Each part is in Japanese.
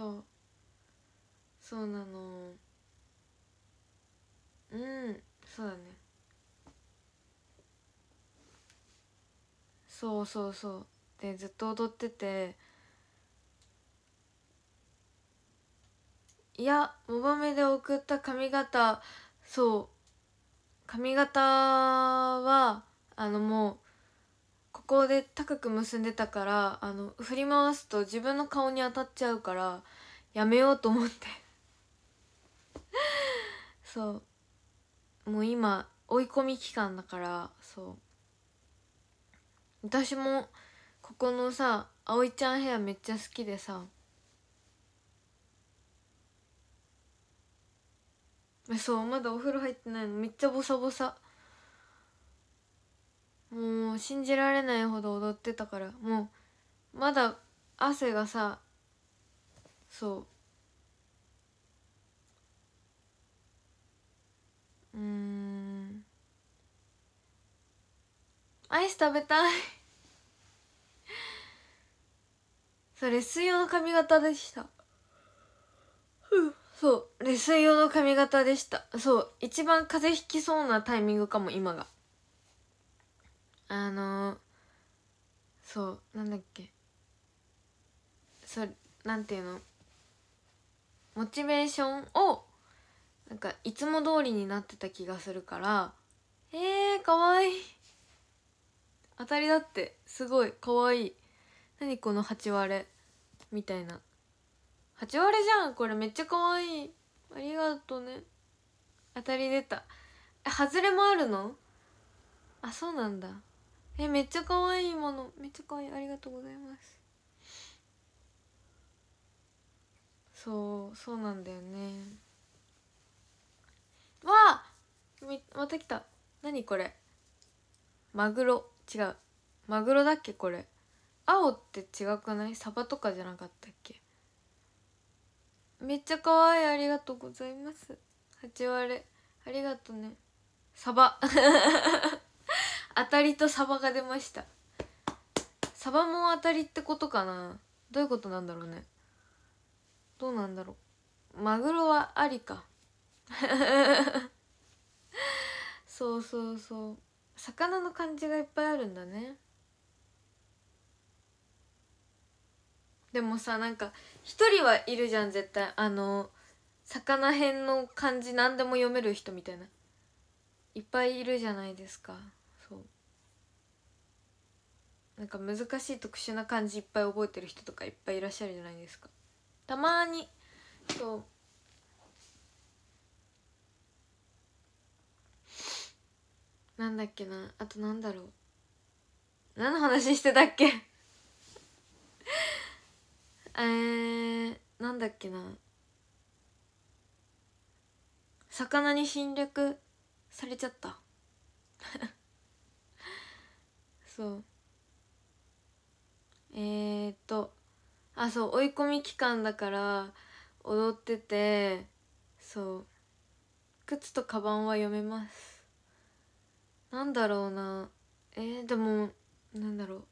そうそうなのうんそうだねそうそうそうでずっと踊ってていやモバメで送った髪型そう髪型はあのもう高で高く結んでたからあの振り回すと自分の顔に当たっちゃうからやめようと思って そうもう今追い込み期間だからそう私もここのさ葵ちゃんヘアめっちゃ好きでさそうまだお風呂入ってないのめっちゃボサボサもう信じられないほど踊ってたからもうまだ汗がさそううんアイス食べたいそうレッ用の髪型でしたそうレッスン用の髪型でしたそう一番風邪ひきそうなタイミングかも今があのそうなんだっけそなんていうのモチベーションをなんかいつも通りになってた気がするからえー、かわいい当たりだってすごいかわいい何この8割れみたいな8割れじゃんこれめっちゃかわいいありがとうね当たり出たえ外れもあるのあそうなんだえめっちゃ可愛いものめっちゃ可愛いありがとうございますそうそうなんだよねわあまた来た何これマグロ違うマグロだっけこれ青って違くないサバとかじゃなかったっけめっちゃ可愛いありがとうございます8割ありがとねサバ当たりとサバが出ましたサバも当たりってことかなどういうことなんだろうねどうなんだろうマグロはありか そうそうそう魚の感じがいっぱいあるんだねでもさなんか一人はいるじゃん絶対あの魚編の漢字何でも読める人みたいないっぱいいるじゃないですかなんか難しい特殊な漢字いっぱい覚えてる人とかいっぱいいらっしゃるじゃないですかたまにそうなんだっけなあとなんだろう何の話してたっけ えー、なんだっけな魚に侵略されちゃった そうえー、っとあそう追い込み期間だから踊っててそう靴とカバンは読めますなんだろうなえー、でもなんだろう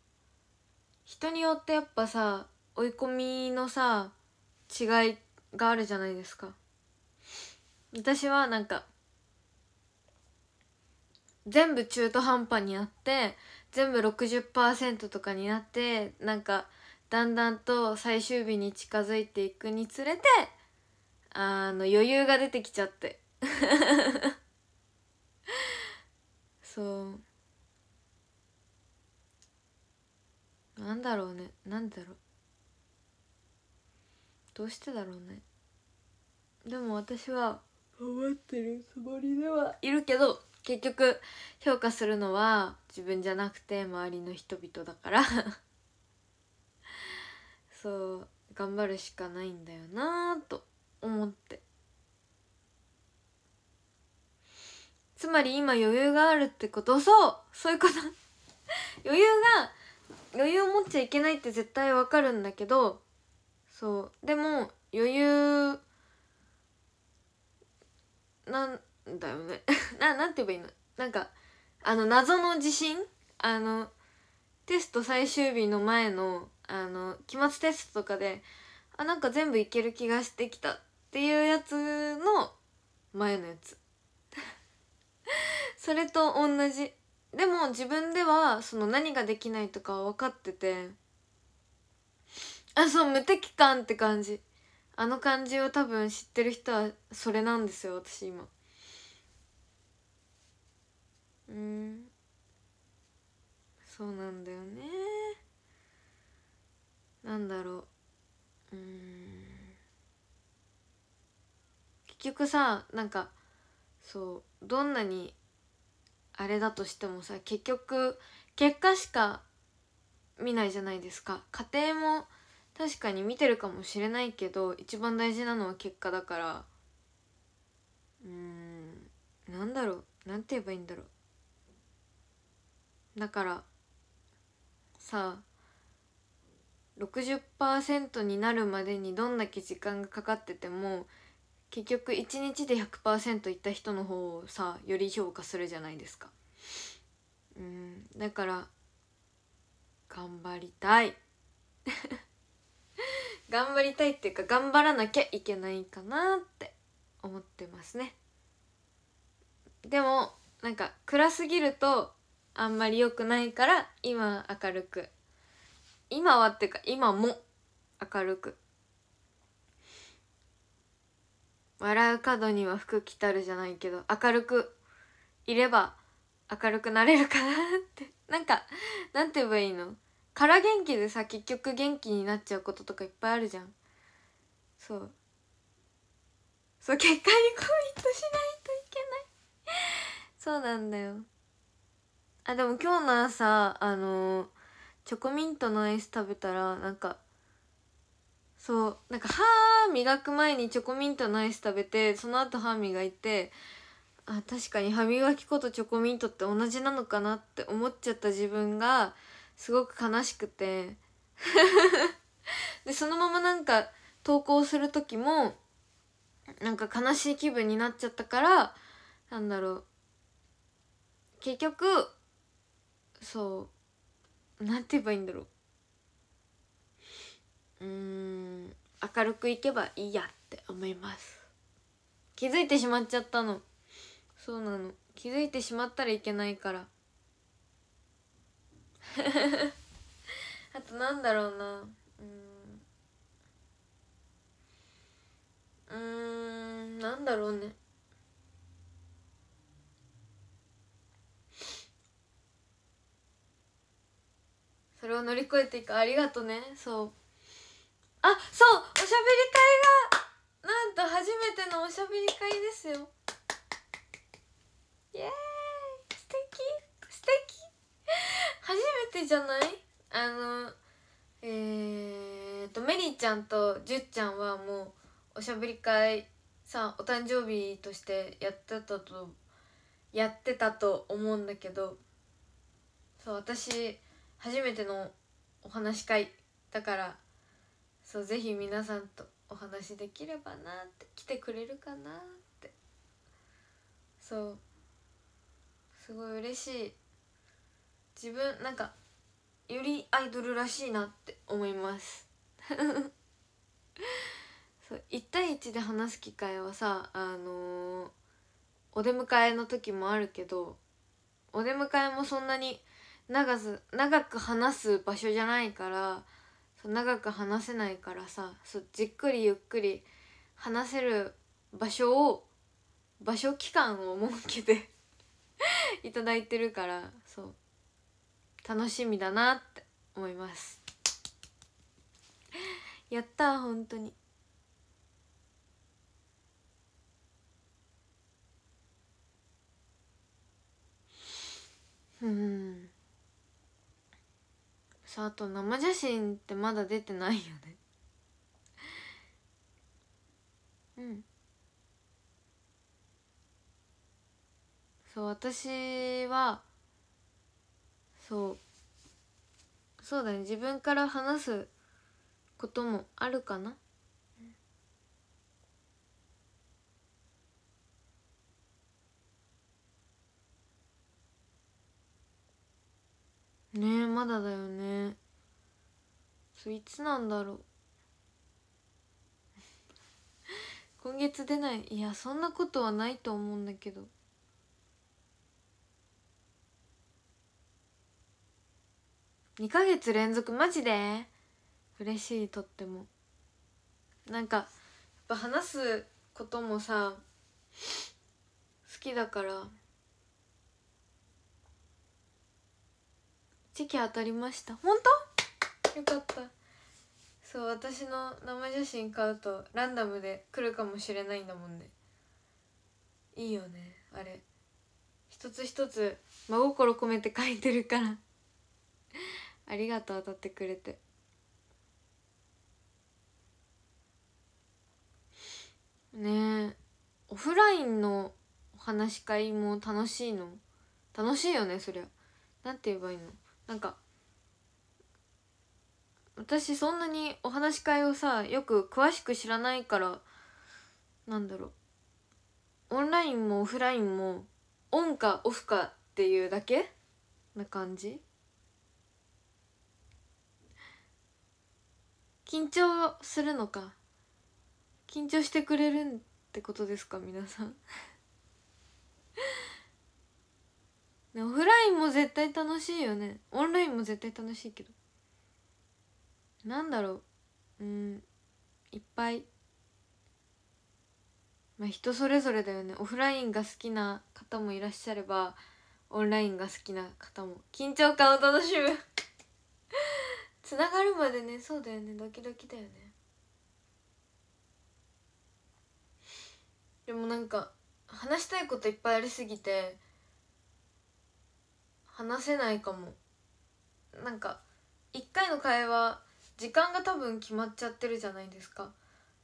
人によってやっぱさ追い込みのさ違いがあるじゃないですか私はなんか全部中途半端にやって全部60%とかになってなんかだんだんと最終日に近づいていくにつれてあの余裕が出てきちゃって そうなんだろうねなんだろうどうしてだろうねでも私は思ってるつもりではいるけど結局評価するのは自分じゃなくて周りの人々だから そう頑張るしかないんだよなぁと思ってつまり今余裕があるってことそうそういうこと 余裕が余裕を持っちゃいけないって絶対わかるんだけどそうでも余裕なんだよね ななんて言えばいいのなんかあの謎の地震あのテスト最終日の前のあの期末テストとかであなんか全部いける気がしてきたっていうやつの前のやつ それと同じでも自分ではその何ができないとか分かっててあそう無敵感って感じあの感じを多分知ってる人はそれなんですよ私今うんそうなんだよねなんだろううん結局さなんかそうどんなにあれだとしてもさ結局結果しか見ないじゃないですか家庭も確かに見てるかもしれないけど一番大事なのは結果だからうーんなんだろうなんて言えばいいんだろうだからさ60%になるまでにどんだけ時間がかかってても結局1日で100%いった人の方をさより評価するじゃないですかうんだから頑張りたい 頑張りたいっていうか頑張らなきゃいけないかなって思ってますねでもなんか暗すぎるとあんまり良くないから今明るく今はっていうか今も明るく笑う角には服着たるじゃないけど明るくいれば明るくなれるかなって なんかなんて言えばいいのから元気でさ結局元気になっちゃうこととかいっぱいあるじゃんそうそう結果にコミットしないといけない そうなんだよあでも今日の朝あのー、チョコミントのアイス食べたらなんかそうなんか歯磨く前にチョコミントのアイス食べてその後歯磨いてあ確かに歯磨き粉とチョコミントって同じなのかなって思っちゃった自分がすごく悲しくて でそのままなんか投稿する時もなんか悲しい気分になっちゃったからなんだろう結局そうなんて言えばいいんだろううん明るくいけばいいやって思います気づいてしまっちゃったのそうなの気づいてしまったらいけないから あとなんだろうなうんうんなんだろうねそれを乗り越えていくありがとねそうあそうおしゃべり会がなんと初めてのおしゃべり会ですよイエーイ素敵素敵初めてじゃないあのえー、っとメリーちゃんとじゅっちゃんはもうおしゃべり会さお誕生日としてやってたとやってたと思うんだけどそう私初めてのお話し会だからそうぜひ皆さんとお話できればなって来てくれるかなってそうすごい嬉しい自分なんかよりアイドルらしいなって思います そう1対1で話す機会はさあのー、お出迎えの時もあるけどお出迎えもそんなに長す長く話す場所じゃないから長く話せないからさそうじっくりゆっくり話せる場所を場所期間を設けて いただいてるからそう楽しみだなって思いますやった本当にうんあと生写真ってまだ出てないよね うんそう私はそうそうだね自分から話すこともあるかなねえまだだよねそいつなんだろう 今月出ないいやそんなことはないと思うんだけど2ヶ月連続マジで嬉しいとってもなんかやっぱ話すこともさ好きだからチェキ当たりました本当よかったそう私の生写真買うとランダムで来るかもしれないんだもんねいいよねあれ一つ一つ真心込めて書いてるから ありがとう当たってくれてねえオフラインのお話し会も楽しいの楽しいよねそりゃなんて言えばいいのなんか私そんなにお話し会をさよく詳しく知らないからなんだろうオンラインもオフラインもオンかオフかっていうだけな感じ緊張するのか緊張してくれるってことですか皆さんオフラインも絶対楽しいよねオンラインも絶対楽しいけどなんだろううんいっぱいまあ人それぞれだよねオフラインが好きな方もいらっしゃればオンラインが好きな方も緊張感を楽しむつな がるまでねそうだよねドキドキだよねでもなんか話したいこといっぱいありすぎて話せないかもなんか1回の会話時間が多分決まっちゃってるじゃないですか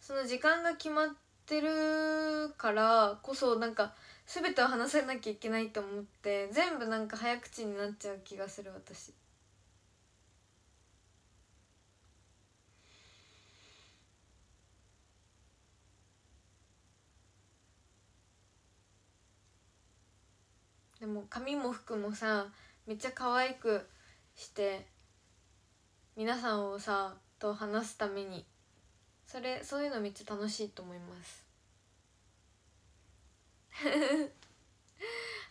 その時間が決まってるからこそなんか全てを話せなきゃいけないと思って全部なんか早口になっちゃう気がする私でも髪も服もさめっちゃ可愛くして皆さんをさと話すためにそれそういうのめっちゃ楽しいと思います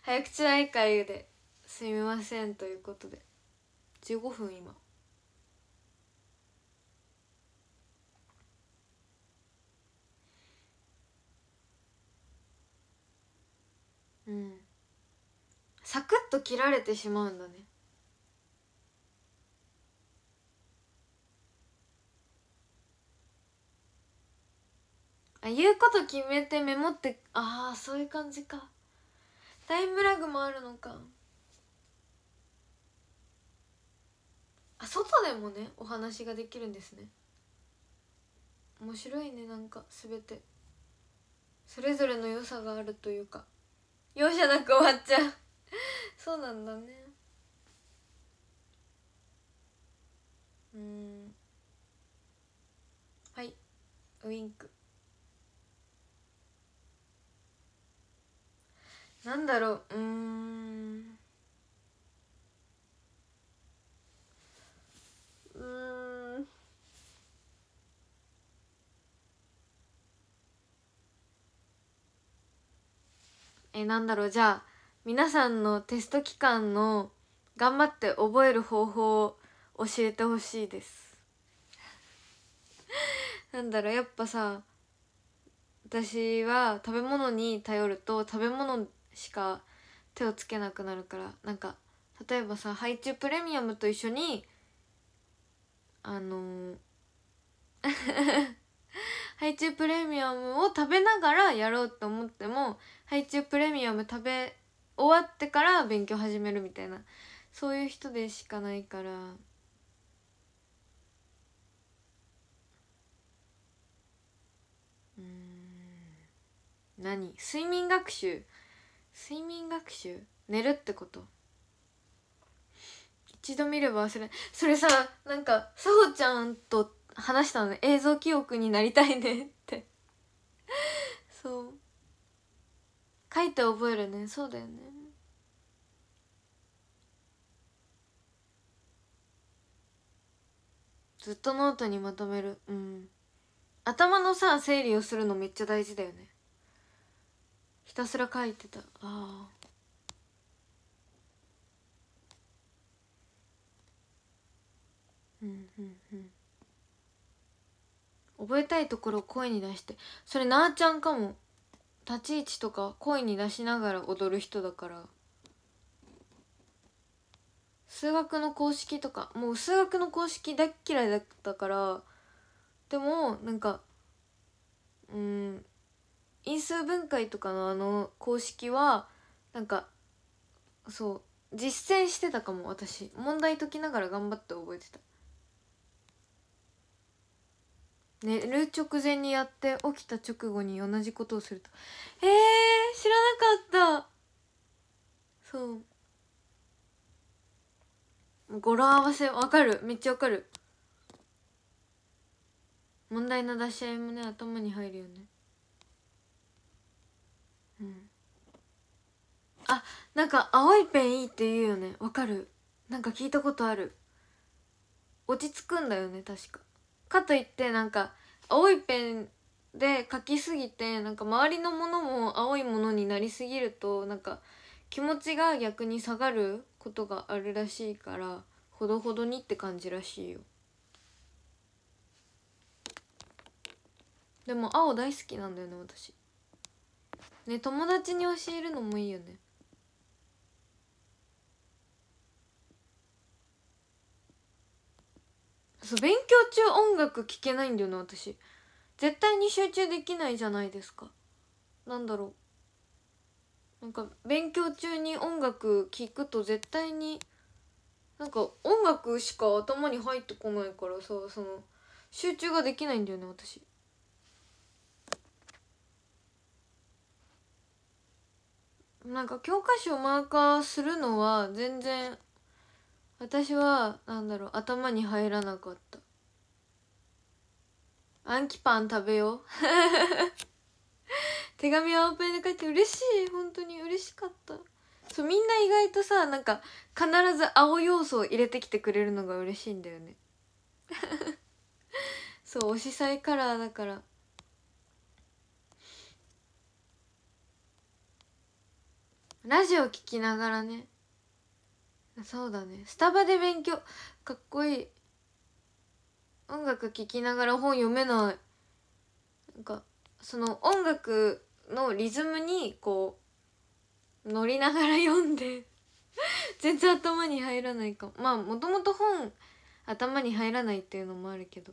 早口大会ですみませんということで15分今うんサクッと切られてしまうんだねあ言うこと決めてメモってああそういう感じかタイムラグもあるのかあ外でもねお話ができるんですね面白いねなんか全てそれぞれの良さがあるというか容赦なく終わっちゃう そうなんだねうんはいウインクなんだろううんうんえなんだろうじゃあ皆さんのテスト期間の頑張って覚える方法を教えてほしいですなんだろうやっぱさ私は食べ物に頼ると食べ物しか手をつけなくなるからなんか例えばさハイチュウプレミアムと一緒にあのー、ハイチュウプレミアムを食べながらやろうと思ってもハイチュウプレミアム食べ終わってから勉強始めるみたいなそういう人でしかないから。何睡眠学習睡眠学習寝るってこと一度見れば忘れそれさなんかさほちゃんと話したの、映像記憶になりたいね書いて覚えるねそうだよねずっとノートにまとめるうん頭のさ整理をするのめっちゃ大事だよねひたすら書いてたあうんうんうん覚えたいところを声に出してそれなあちゃんかも立ち位置とか声に出しながら踊る人だから数学の公式とかもう数学の公式大っ嫌いだったからでもなんかうん因数分解とかのあの公式はなんかそう実践してたかも私問題解きながら頑張って覚えてた寝る直前にやって起きた直後に同じことをするとえー、知らなかったそう語呂合わせわかるめっちゃわかる問題の出し合いもね頭に入るよねうんあなんか青いペンいいって言うよねわかるなんか聞いたことある落ち着くんだよね確かかといってなんか青いペンで書きすぎてなんか周りのものも青いものになりすぎるとなんか気持ちが逆に下がることがあるらしいからほどほどにって感じらしいよでも青大好きなんだよね私ね友達に教えるのもいいよねそう勉強中音楽聴けないんだよな私絶対に集中できないじゃないですかなんだろうなんか勉強中に音楽聴くと絶対になんか音楽しか頭に入ってこないからさその集中ができないんだよね私なんか教科書をマーカーするのは全然私はなんだろう頭に入らなかったアンキパン食べよう 手紙はオープンで書いて嬉しい本当に嬉しかったそうみんな意外とさなんか必ず青要素を入れてきてくれるのが嬉しいんだよね そう推しサイカラーだからラジオ聴きながらねそうだねスタバで勉強かっこいい音楽聴きながら本読めないなんかその音楽のリズムにこう乗りながら読んで 全然頭に入らないかもまあもともと本頭に入らないっていうのもあるけど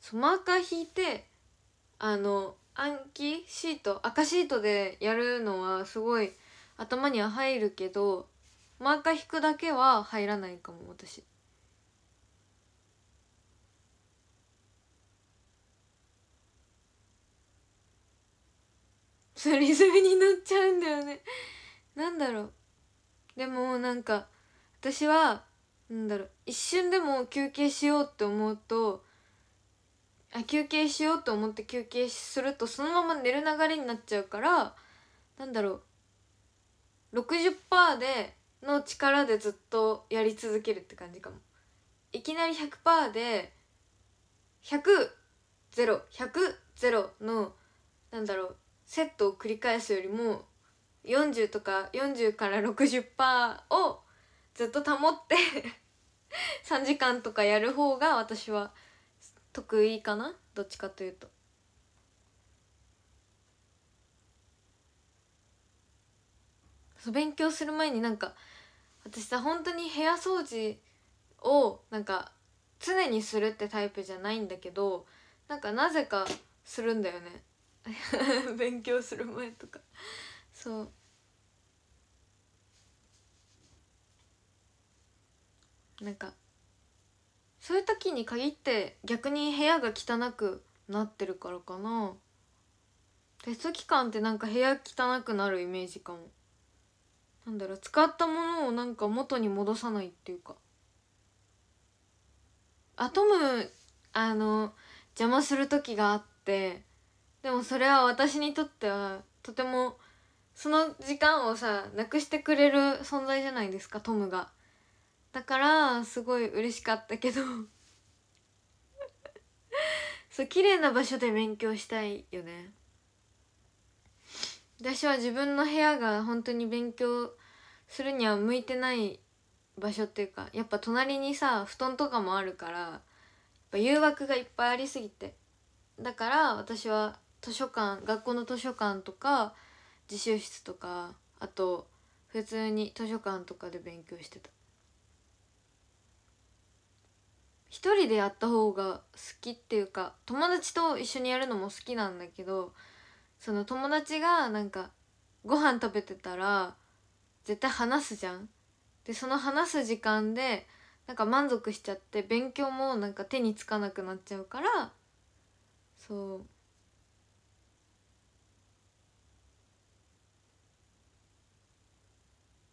そマーカー引いてあの暗記シート赤シートでやるのはすごい頭には入るけどマーカー引くだけは入らないかも私。それリズムに乗っちゃうんだよねなんだろうでもなんか私はなんだろう一瞬でも休憩しようって思うとあ休憩しようと思って休憩するとそのまま寝る流れになっちゃうからなんだろう60%での力でずっとやり続けるって感じかもいきなり100%で100100のなんだろうセットを繰り返すよりも40とか40から60%をずっと保って3時間とかやる方が私は得意かなどっちかというと。そう勉強する前になんか私さ本当に部屋掃除をなんか常にするってタイプじゃないんだけどなんかなぜかするんだよね 勉強する前とかそうなんかそういう時に限って逆に部屋が汚くなってるからかなテスト期間ってなんか部屋汚くなるイメージかもなんだろう使ったものをなんか元に戻さないっていうかアトムあの邪魔する時があってでもそれは私にとってはとてもその時間をさなくしてくれる存在じゃないですかトムがだからすごい嬉しかったけど そう綺麗な場所で勉強したいよね私は自分の部屋が本当に勉強するには向いてない場所っていうかやっぱ隣にさ布団とかもあるからやっぱ誘惑がいっぱいありすぎてだから私は図書館学校の図書館とか自習室とかあと普通に図書館とかで勉強してた一人でやった方が好きっていうか友達と一緒にやるのも好きなんだけどその友達がなんかご飯食べてたら絶対話すじゃん。でその話す時間でなんか満足しちゃって勉強もなんか手につかなくなっちゃうからそう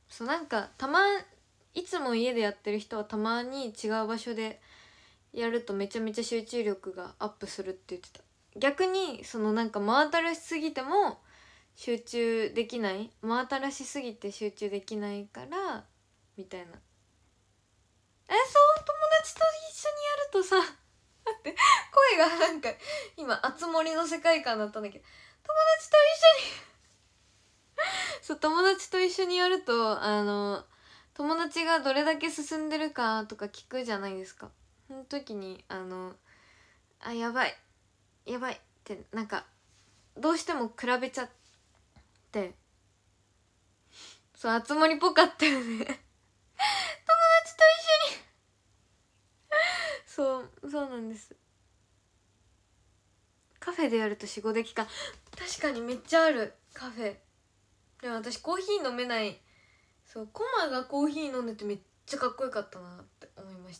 そうなんかたまいつも家でやってる人はたまに違う場所でやるとめちゃめちゃ集中力がアップするって言ってた逆にそのなんか真新しすぎても集中できない真新しすぎて集中できないからみたいなえそう友達と一緒にやるとさだって声がなんか今熱盛の世界観だったんだけど友達と一緒にそう友達と一緒にやるとあの友達がどれだけ進んでるかとか聞くじゃないですかその時にあのあやばいやばいってなんかどうしても比べちゃってそうあつ森っぽかったよね友達と一緒にそうそうなんですカフェでやると45できか確かにめっちゃあるカフェでも私コーヒー飲めないそうコマがコーヒー飲んでてめっちゃかっこよかったなって思いまし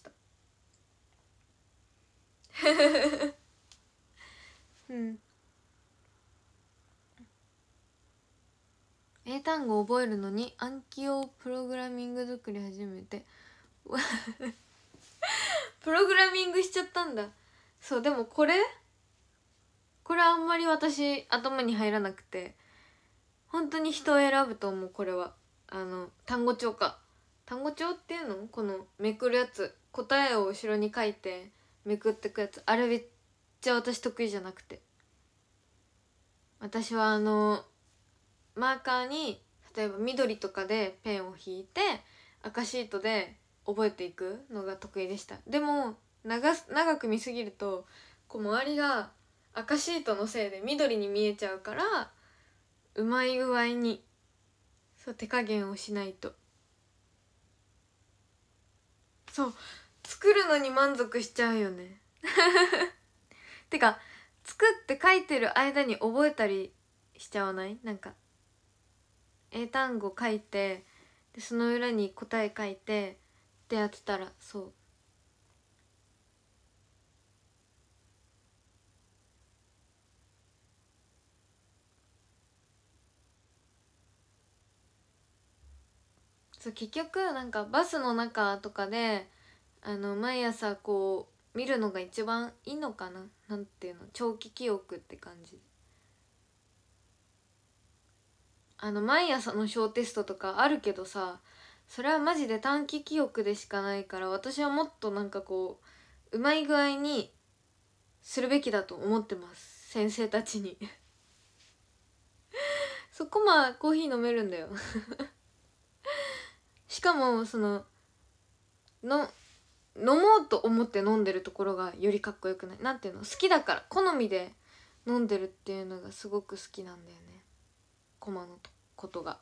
た英単語を覚えるのに暗記用プログラミング作り始めて プログラミングしちゃったんだそうでもこれこれあんまり私頭に入らなくて本当に人を選ぶと思うこれはあの単語帳か単語帳っていうのこのめくるやつ答えを後ろに書いてめくってくやつあれちゃ私得意じゃなくて私はあのマーカーに例えば緑とかでペンを引いて赤シートで覚えていくのが得意でしたでも長長く見すぎるとこう周りが赤シートのせいで緑に見えちゃうからうまい具合にそう手加減をしないとそう作るのに満足しちゃうよね てか作って書いてる間に覚えたりしちゃわないなんか英単語書いてでその裏に答え書いてってやってたらそうそう結局なんかバスの中とかであの毎朝こう見るのが一番いいのかななんていうの長期記憶って感じあの毎朝の小テストとかあるけどさそれはマジで短期記憶でしかないから私はもっとなんかこううまい具合にするべきだと思ってます先生たちに そこまあコーヒー飲めるんだよ しかもそのの飲もうと思って飲んでるところがよりかっこよくないんていうの好きだから好みで飲んでるっていうのがすごく好きなんだよね駒マのことが。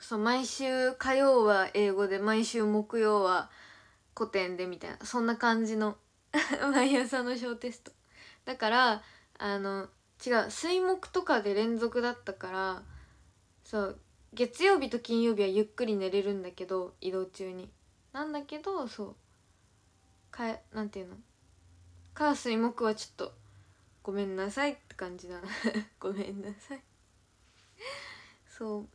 そう毎週火曜は英語で毎週木曜は古典でみたいなそんな感じの 毎朝の小テストだからあの違う水木とかで連続だったからそう月曜日と金曜日はゆっくり寝れるんだけど移動中になんだけどそうかえなんていうのカーイモ木はちょっとごめんなさいって感じだな ごめんなさいそう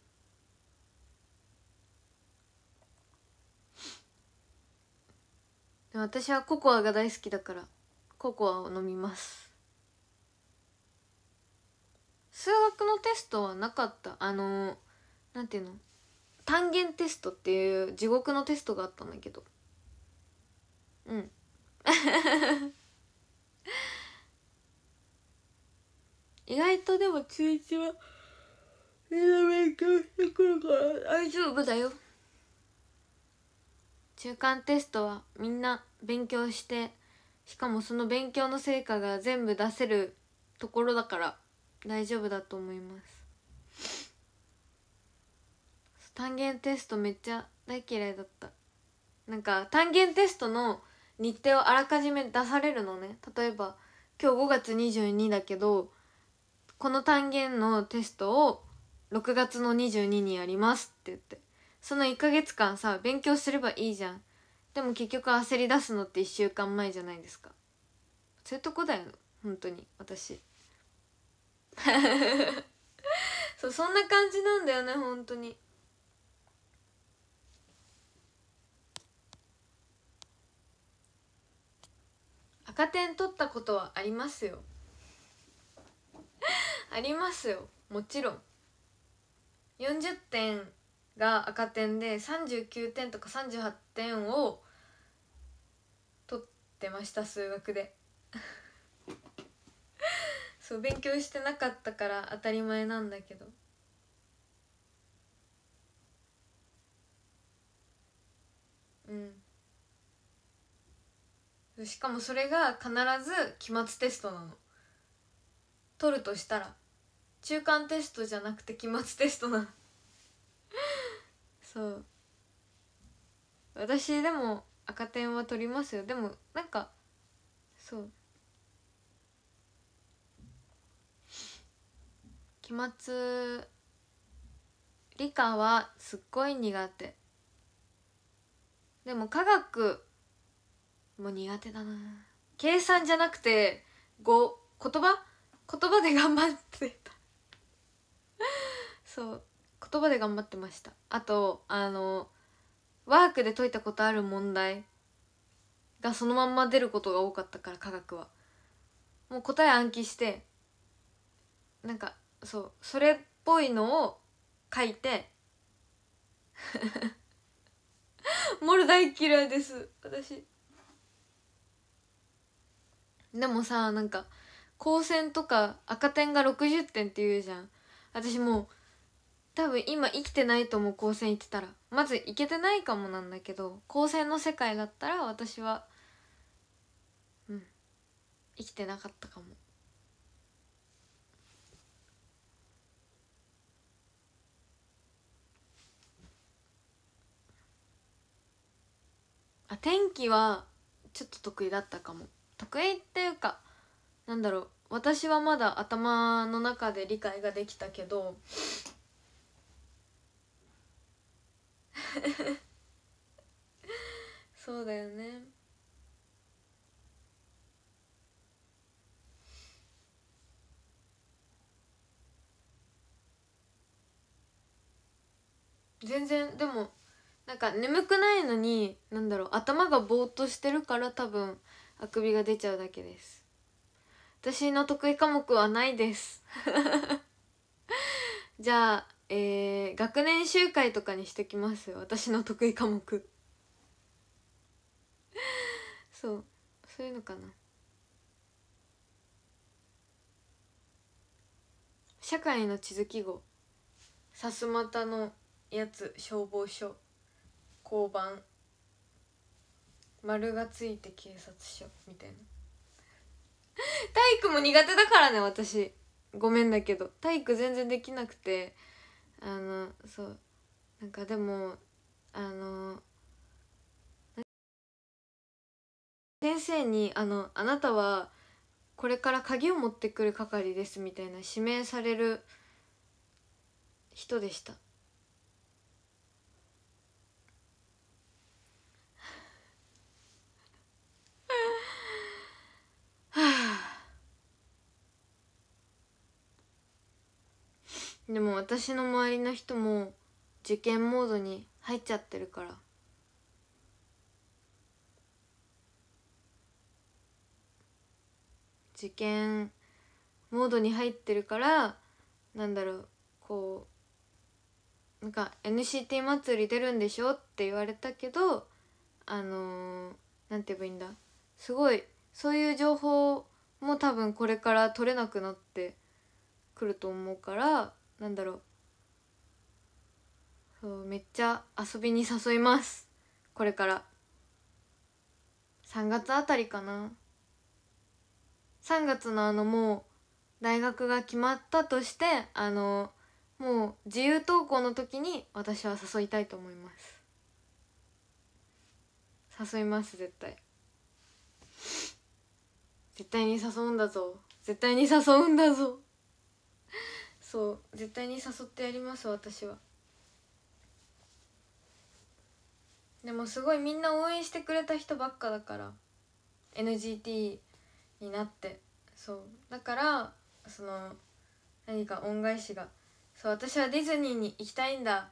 私はココアが大好きだからココアを飲みます数学のテストはなかったあのーんていうの単元テストっていう地獄のテストがあったんだけどうん 意外とでも中一はみんな勉強してくるから大丈夫だよ中間テストはみんな勉強してしかもその勉強の成果が全部出せるところだから大丈夫だと思います単元テストめっちゃ大嫌いだったなんか単元テストの日程をあらかじめ出されるのね例えば今日5月22だけどこの単元のテストを6月の22にやりますって言ってその1ヶ月間さ勉強すればいいじゃんでも結局焦り出すのって1週間前じゃないですかそういうとこだよ本当に私 そうそんな感じなんだよね本当に赤点取ったことはありますよ ありますよもちろん40点が赤点で39点とか38点を取ってました数学で そう勉強してなかったから当たり前なんだけどうんしかもそれが必ず期末テストなの取るとしたら中間テストじゃなくて期末テストなの そう私でも赤点は取りますよでもなんかそう期末理科はすっごい苦手でも科学もう苦手だな計算じゃなくて5言葉言葉で頑張ってたそう言葉で頑張ってましたあとあのワークで解いたことある問題がそのまんま出ることが多かったから科学はもう答え暗記してなんかそうそれっぽいのを書いてモル 大嫌いです私でもさなんか高専とか赤点が60点って言うじゃん私もう多分今生きてないと思う高専行ってたらまず行けてないかもなんだけど高専の世界だったら私はうん生きてなかったかもあ天気はちょっと得意だったかも得意っていうかなんだろう私はまだ頭の中で理解ができたけど そうだよね全然でもなんか眠くないのになんだろう頭がぼーっとしてるから多分あくびが出ちゃうだけです私の得意科目はないです じゃあ、えー、学年集会とかにしときます私の得意科目そうそういうのかな社会の地図記号さすまたのやつ消防署交番丸がついて警察署みたいな 体育も苦手だからね私ごめんだけど体育全然できなくてあのそうなんかでもあの先生にあの「あなたはこれから鍵を持ってくる係です」みたいな指名される人でした でも私の周りの人も受験モードに入っちゃってるから受験モードに入ってるからなんだろうこうなんか NCT 祭り出るんでしょって言われたけどあのー、なんて言えばいいんだすごいそういう情報も多分これから取れなくなってくると思うからなんだろうそうめっちゃ遊びに誘いますこれから3月あたりかな3月のあのもう大学が決まったとしてあのもう自由登校の時に私は誘いたいと思います誘います絶対絶対に誘うんだぞ絶対に誘うんだぞそう絶対に誘ってやります私はでもすごいみんな応援してくれた人ばっかだから NGT になってそうだからその何か恩返しがそう私はディズニーに行きたいんだ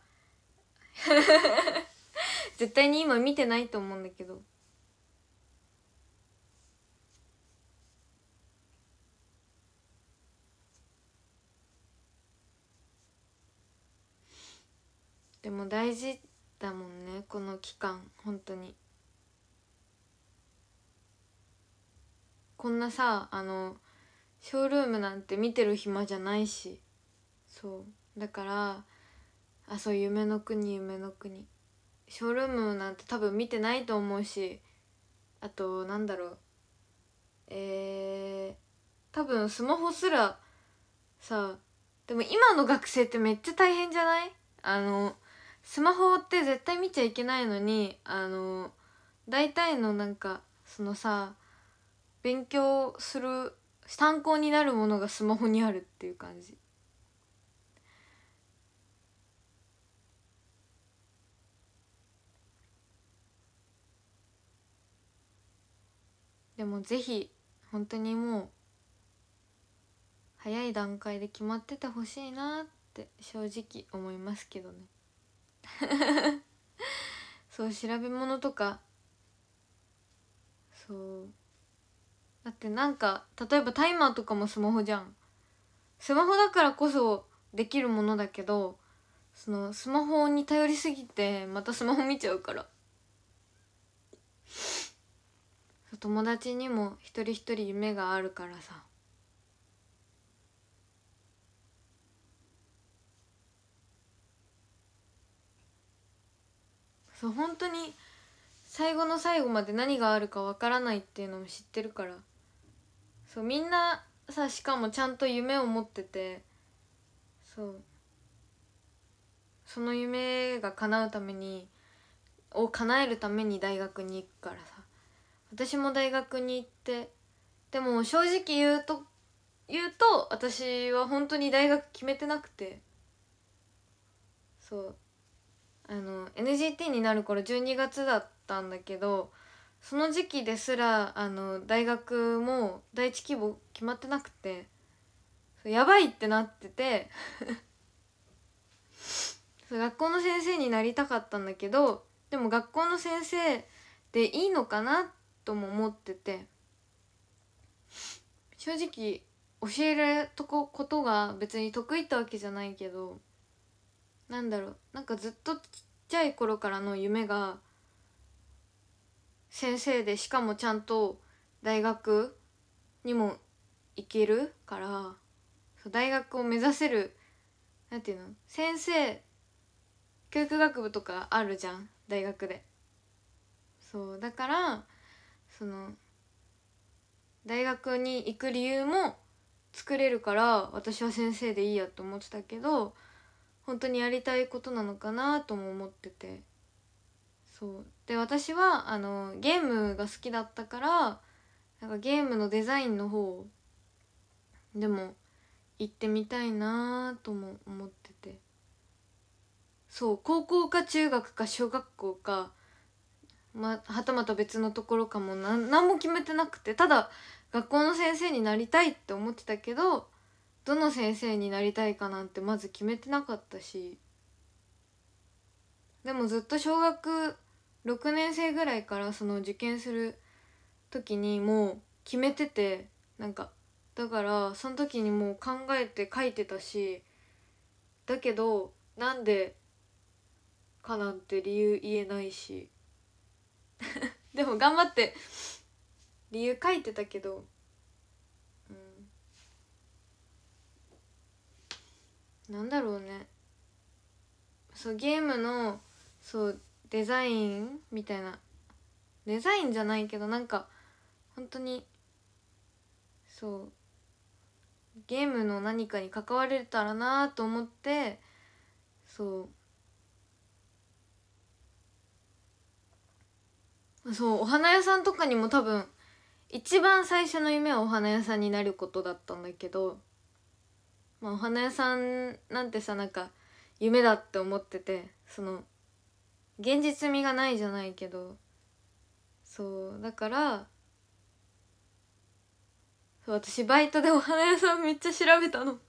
絶対に今見てないと思うんだけどでも大事だもんねこの期間本当にこんなさあのショールームなんて見てる暇じゃないしそうだからあそう夢の国夢の国ショールームなんて多分見てないと思うしあとなんだろうえー、多分スマホすらさでも今の学生ってめっちゃ大変じゃないあのスマホって絶対見ちゃいけないのにあの大体のなんかそのさ勉強する参考になるものがスマホにあるっていう感じでもぜひ本当にもう早い段階で決まっててほしいなって正直思いますけどね そう調べ物とかそうだってなんか例えばタイマーとかもスマホじゃんスマホだからこそできるものだけどそのスマホに頼りすぎてまたスマホ見ちゃうから友達にも一人一人夢があるからさそう本当に最後の最後まで何があるかわからないっていうのも知ってるからそうみんなさしかもちゃんと夢を持っててそうその夢が叶うためにを叶えるために大学に行くからさ私も大学に行ってでも正直言うと言うと私は本当に大学決めてなくてそうあの NGT になる頃12月だったんだけどその時期ですらあの大学も第一希望決まってなくてやばいってなってて 学校の先生になりたかったんだけどでも学校の先生でいいのかなとも思ってて正直教えるとこことが別に得意ってわけじゃないけどなんだろうなんかずっとちっちゃい頃からの夢が先生でしかもちゃんと大学にも行けるから大学を目指せるなんていうの先生教育学部とかあるじゃん大学でそうだからその大学に行く理由も作れるから私は先生でいいやと思ってたけど本当にやりたいことなのかなとも思っててそうで私はあのゲームが好きだったからなんかゲームのデザインの方でも行ってみたいなとも思っててそう高校か中学か小学校か、ま、はたまた別のところかも何も決めてなくてただ学校の先生になりたいって思ってたけどどの先生になりたいかなんてまず決めてなかったしでもずっと小学6年生ぐらいからその受験する時にもう決めててなんかだからその時にもう考えて書いてたしだけどなんでかなんて理由言えないし でも頑張って理由書いてたけどなんだろうねそうゲームのそうデザインみたいなデザインじゃないけどなんか本当にそうゲームの何かに関われたらなと思ってそうそうお花屋さんとかにも多分一番最初の夢はお花屋さんになることだったんだけどまあ、お花屋さんなんてさなんか夢だって思っててその現実味がないじゃないけどそうだから私バイトでお花屋さんめっちゃ調べたの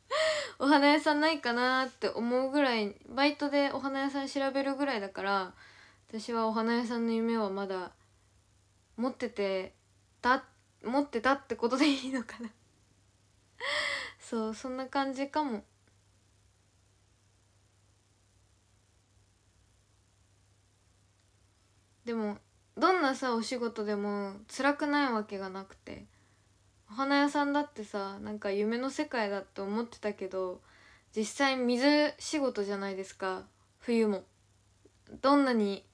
お花屋さんないかなって思うぐらいバイトでお花屋さん調べるぐらいだから私はお花屋さんの夢はまだ持っててた持ってたってことでいいのかなそうそんな感じかもでもどんなさお仕事でも辛くないわけがなくてお花屋さんだってさなんか夢の世界だって思ってたけど実際水仕事じゃないですか冬もどんなに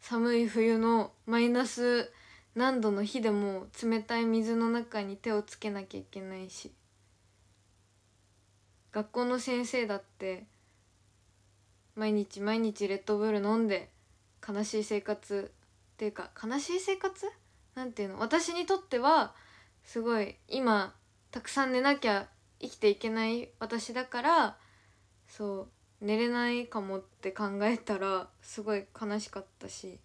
寒い冬のマイナス何度の日でも冷たい水の中に手をつけなきゃいけないし学校の先生だって毎日毎日レッドブル飲んで悲しい生活っていうか悲しい生活なんていうの私にとってはすごい今たくさん寝なきゃ生きていけない私だからそう寝れないかもって考えたらすごい悲しかったし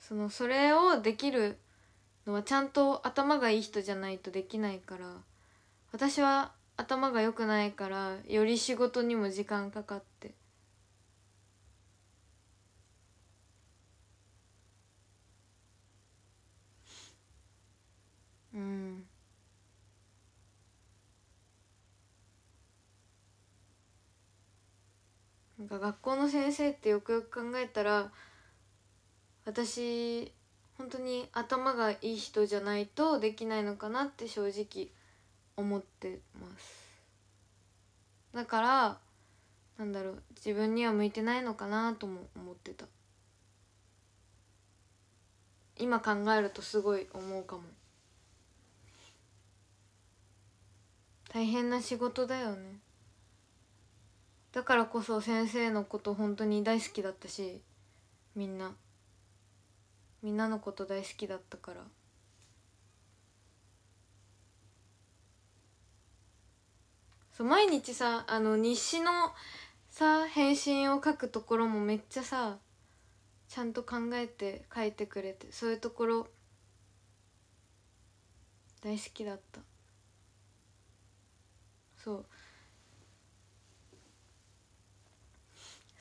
そのそれをできるのはちゃんと頭がいい人じゃないとできないから私は頭が良くないからより仕事にも時間かかって。うん。なんか学校の先生ってよくよく考えたら私本当に頭がいい人じゃないとできないのかなって正直思ってますだからなんだろう自分には向いてないのかなとも思ってた今考えるとすごい思うかも大変な仕事だよねだからこそ先生のこと本当に大好きだったしみんな。みんなのこと大好きだったからそう毎日さあの日誌のさ返信を書くところもめっちゃさちゃんと考えて書いてくれてそういうところ大好きだったそう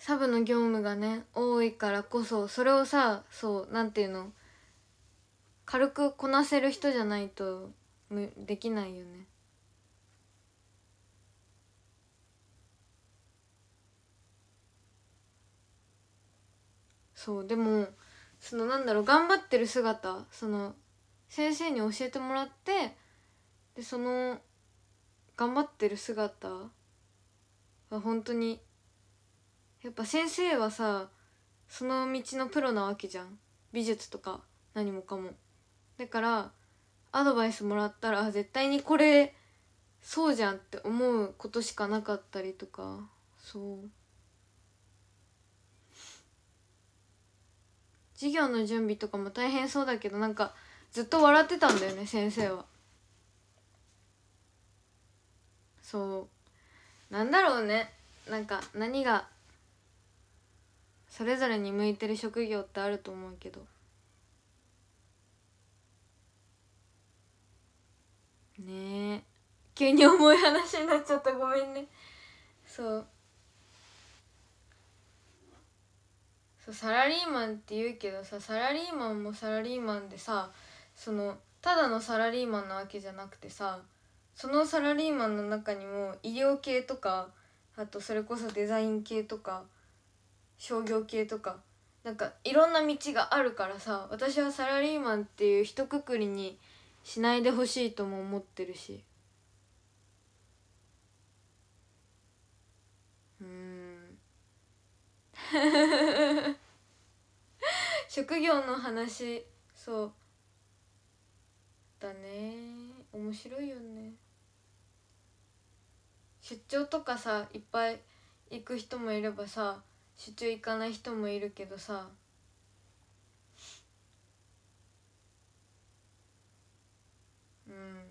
サブの業務がね多いからこそそれをさそうなんていうの軽くこなせる人じゃないとむできないよね。そうでもそのなんだろう頑張ってる姿その先生に教えてもらってでその頑張ってる姿は本当にやっぱ先生はさその道のプロなわけじゃん美術とか何もかもだからアドバイスもらったら絶対にこれそうじゃんって思うことしかなかったりとかそう授業の準備とかも大変そうだけどなんかずっと笑ってたんだよね先生はそうなんだろうねなんか何がそれぞれに向いてる職業ってあると思うけどねえ急に重い話になっちゃったごめんねそうそうサラリーマンって言うけどさサラリーマンもサラリーマンでさそのただのサラリーマンなわけじゃなくてさそのサラリーマンの中にも医療系とかあとそれこそデザイン系とか商業系とかなんかいろんな道があるからさ私はサラリーマンっていう一括りにしないでほしいとも思ってるしうん 職業の話そうだね面白いよね出張とかさいっぱい行く人もいればさ出張行かない人もいるけどさうん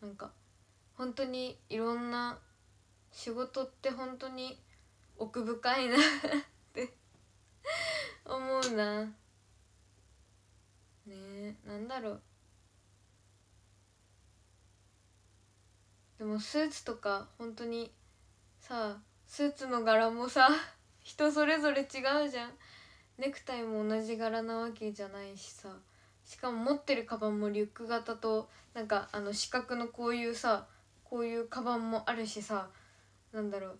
なんか本当にいろんな仕事って本当に奥深いな って思うなねえなんだろうでもスーツとか本当にさスーツの柄もさ人それぞれ違うじゃんネクタイも同じ柄なわけじゃないしさしかも持ってるカバンもリュック型となんかあの四角のこういうさこういうカバンもあるしさなんだろう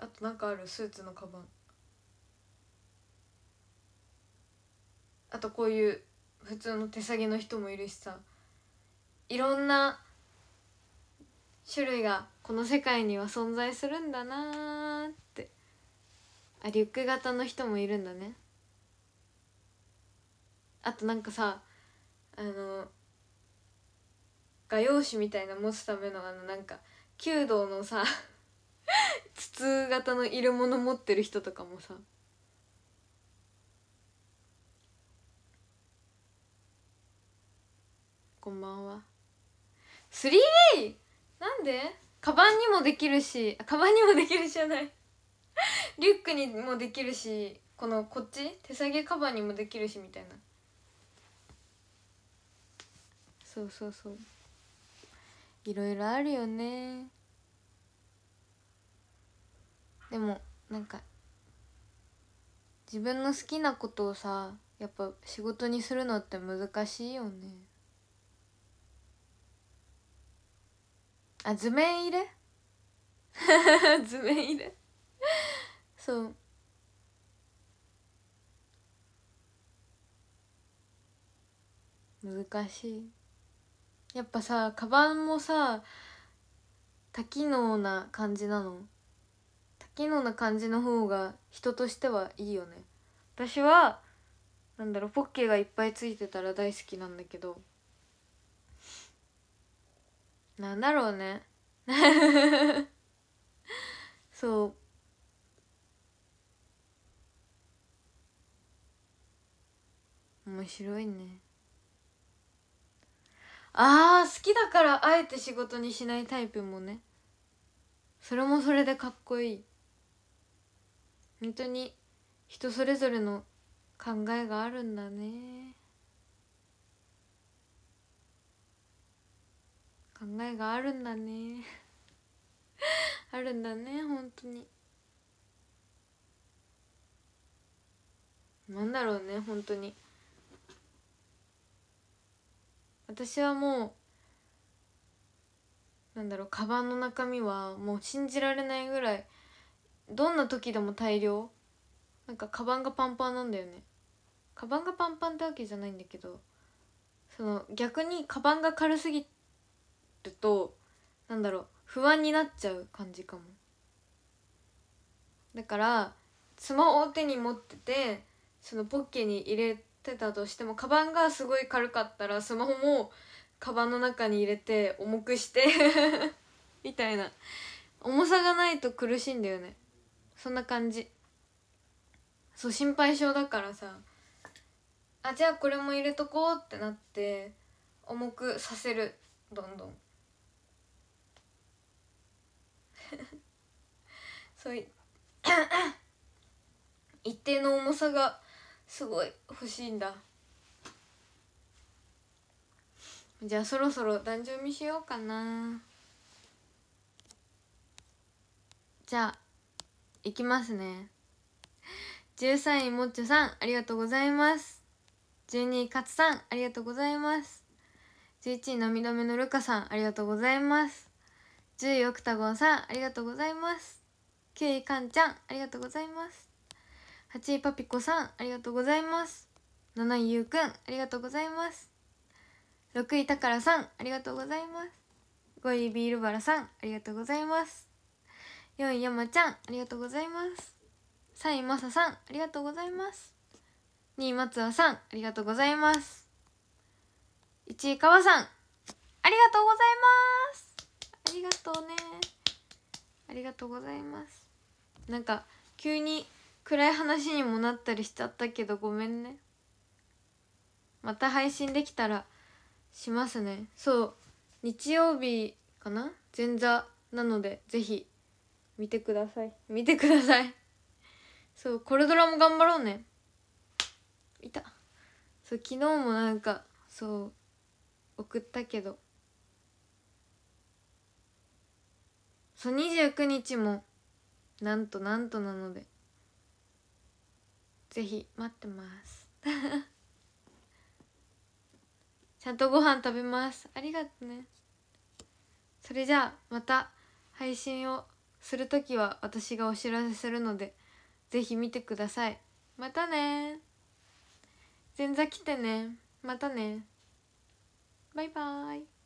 あとなんかあるスーツのカバンあとこういう普通の手提げの人もいるしさいろんな種類がこの世界には存在するんだなーってあリュック型の人もいるんだねあとなんかさあの画用紙みたいな持つためのあのなんか弓道のさ 筒型のいるもの持ってる人とかもさこんばんは3 y なんでカバンにもできるしカバンにもできるじゃない リュックにもできるしこのこっち手提げカバンにもできるしみたいなそうそうそういろいろあるよねでもなんか自分の好きなことをさやっぱ仕事にするのって難しいよねあ図面入れ 図面入れそう難しいやっぱさカバンもさ多機能な感じなの多機能な感じの方が人としてはいいよね私はなんだろうポッケがいっぱいついてたら大好きなんだけどなんだろうね そう面白いねああ好きだからあえて仕事にしないタイプもねそれもそれでかっこいい本当に人それぞれの考えがあるんだね考えがあるんだねあるんだね本当に何だろうね本当に私はもうなんだろうカバンの中身はもう信じられないぐらいどんな時でも大量なんかカバンがパンパンなんだよねカバンがパンパンってわけじゃないんだけどその逆にカバンが軽すぎるとなんだろう不安になっちゃう感じかもだからスマホを手に持っててそのポッケに入れてたとしてもカバンがすごい軽かったらスマホもカバンの中に入れて重くして みたいな重さがないと苦しいんだよねそんな感じそう心配性だからさあじゃあこれも入れとこうってなって重くさせるどんどん。そい 一定の重さがすごい欲しいんだじゃあそろそろ誕生日しようかなじゃあいきますね13位もっちょさんありがとうございます12位かつさんありがとうございます11位涙目のるかさんありがとうございます10位オクタゴンさんありがとうございます9位かんちゃんありがとうございます8位パピコさんありがとうございます7位ゆうくんありがとうございます六位たからさんありがとうございます五位ビールバラさんありがとうございます四位山ちゃんありがとうございます三位まささんありがとうございます二位松尾さんありがとうございます一位かわさんありがとうございますありがとうねありがとうございますなんか急に暗い話にもなったりしちゃったけどごめんねまた配信できたらしますねそう日曜日かな前座なのでぜひ見てください見てくださいそうコれドラも頑張ろうねいたそう昨日もなんかそう送ったけどそう29日もなんとなんとなのでぜひ待ってます ちゃんとご飯食べますありがとねそれじゃあまた配信をする時は私がお知らせするのでぜひ見てくださいまたね前座来てねまたねバイバーイ